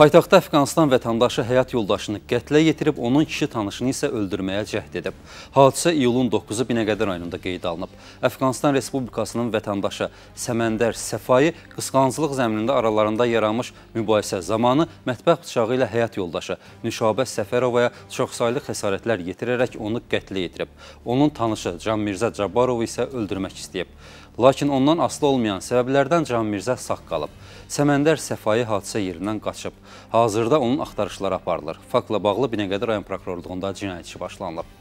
Paytaxtda Əfqanistan vətəndaşı həyat yoldaşını qətlə yetirib, onun kişi tanışını isə öldürməyə cəhd edib. Hadisə iyulun 9-u Binəqədən ayında qeyd alınıb. Əfqanistan Respublikasının vətəndaşı Səməndər Səfayı qısqancılıq zəminində aralarında yaranmış mübahisə zamanı mətbəx bıçağı ilə həyat yoldaşı Nüşabə Səfərovaya çoxsaylı xəsarətlər yetirərək onu qətlə yetirib. Onun tanışı Can Mirzə Cabbarov isə öldürmək istəyib. Lakin ondan asılı olmayan səbəblərdən Can Mirzə sağ qalıb. Səməndər Səfayi hadisə yerindən qaçıb. Hazırda onun axtarışları aparılır. Faktla bağlı Binəqədi rayon prokurorluğunda cinayət işi başlanılıb.